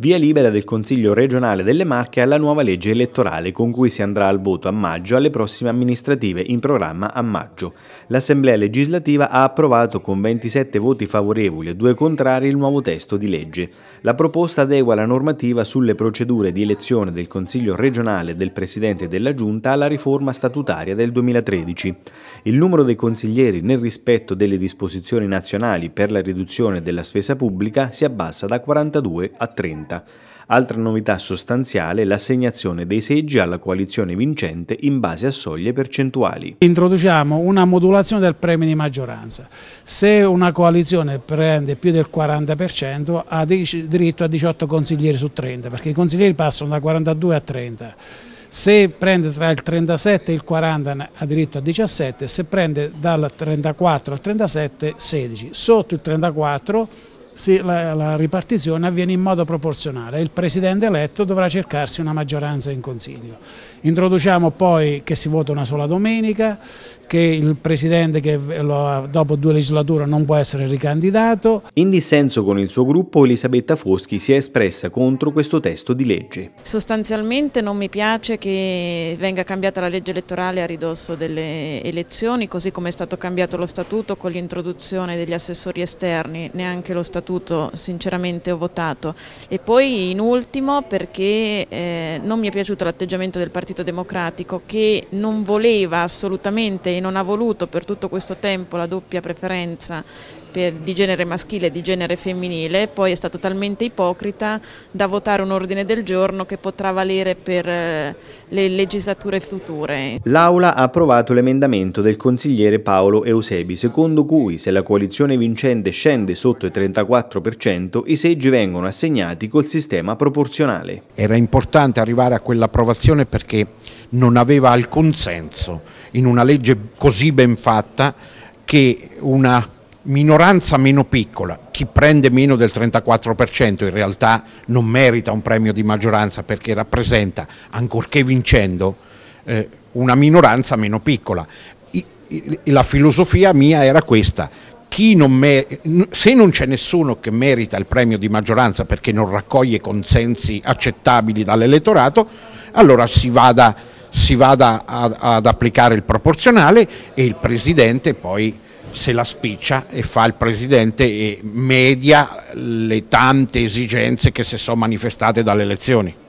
via libera del Consiglio regionale delle Marche alla nuova legge elettorale con cui si andrà al voto a maggio alle prossime amministrative in programma a maggio. L'Assemblea legislativa ha approvato con 27 voti favorevoli e due contrari il nuovo testo di legge. La proposta adegua la normativa sulle procedure di elezione del Consiglio regionale e del Presidente della Giunta alla riforma statutaria del 2013. Il numero dei consiglieri nel rispetto delle disposizioni nazionali per la riduzione della spesa pubblica si abbassa da 42 a 30. Segreta. Altra novità sostanziale è l'assegnazione dei seggi alla coalizione vincente in base a soglie percentuali. Introduciamo una modulazione del premio di maggioranza. Se una coalizione prende più del 40% ha diritto a 18 consiglieri su 30, perché i consiglieri passano da 42 a 30 se prende tra il 37 e il 40 ha diritto a 17, se prende dal 34 al 37 16, sotto il 34 la, la ripartizione avviene in modo proporzionale e il Presidente eletto dovrà cercarsi una maggioranza in Consiglio. Introduciamo poi che si vota una sola domenica, che il Presidente che lo, dopo due legislature non può essere ricandidato. In dissenso con il suo gruppo Elisabetta Foschi si è espressa contro questo testo di legge. Sostanzialmente non mi piace che venga cambiata la legge elettorale a ridosso delle elezioni, così come è stato cambiato lo statuto con l'introduzione degli assessori esterni, neanche lo statuto piaciuto, sinceramente ho votato. E poi in ultimo perché eh, non mi è piaciuto l'atteggiamento del Partito Democratico che non voleva assolutamente e non ha voluto per tutto questo tempo la doppia preferenza per, di genere maschile e di genere femminile, poi è stata talmente ipocrita da votare un ordine del giorno che potrà valere per eh, le legislature future. L'Aula ha approvato l'emendamento del consigliere Paolo Eusebi, secondo cui se la coalizione vincente scende sotto il 34%, i seggi vengono assegnati col sistema proporzionale. Era importante arrivare a quell'approvazione perché non aveva alcun senso in una legge così ben fatta che una minoranza meno piccola, chi prende meno del 34% in realtà non merita un premio di maggioranza perché rappresenta, ancorché vincendo, eh, una minoranza meno piccola. I, i, la filosofia mia era questa, non se non c'è nessuno che merita il premio di maggioranza perché non raccoglie consensi accettabili dall'elettorato, allora si vada, si vada ad, ad applicare il proporzionale e il Presidente poi se la spiccia e fa il presidente e media le tante esigenze che si sono manifestate dalle elezioni.